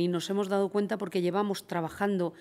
Y nos hemos dado cuenta porque llevamos trabajando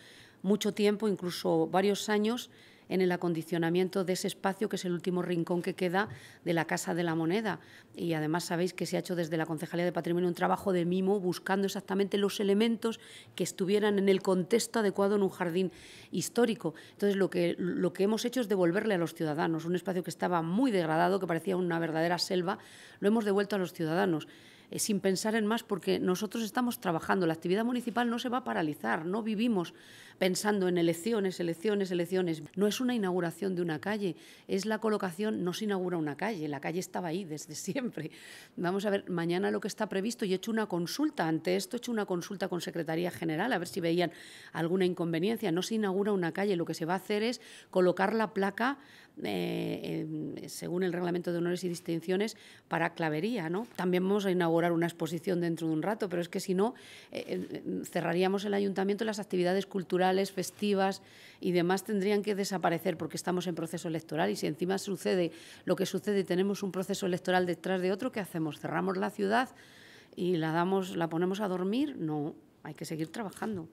mucho tiempo, incluso varios años, en el acondicionamiento de ese espacio que es el último rincón que queda de la Casa de la Moneda. Y además sabéis que se ha hecho desde la Concejalía de Patrimonio un trabajo de mimo buscando exactamente los elementos que estuvieran en el contexto adecuado en un jardín histórico. Entonces lo que, lo que hemos hecho es devolverle a los ciudadanos un espacio que estaba muy degradado, que parecía una verdadera selva, lo hemos devuelto a los ciudadanos. Eh, sin pensar en más, porque nosotros estamos trabajando. La actividad municipal no se va a paralizar, no vivimos pensando en elecciones, elecciones, elecciones. No es una inauguración de una calle, es la colocación, no se inaugura una calle, la calle estaba ahí desde siempre. Vamos a ver mañana lo que está previsto y he hecho una consulta, ante esto he hecho una consulta con Secretaría General, a ver si veían alguna inconveniencia. No se inaugura una calle, lo que se va a hacer es colocar la placa eh, según el reglamento de honores y distinciones para clavería, ¿no? También vamos a inaugurar una exposición dentro de un rato, pero es que si no, eh, eh, cerraríamos el ayuntamiento, las actividades culturales, festivas y demás tendrían que desaparecer porque estamos en proceso electoral y si encima sucede lo que sucede tenemos un proceso electoral detrás de otro, ¿qué hacemos? ¿Cerramos la ciudad y la, damos, la ponemos a dormir? No, hay que seguir trabajando.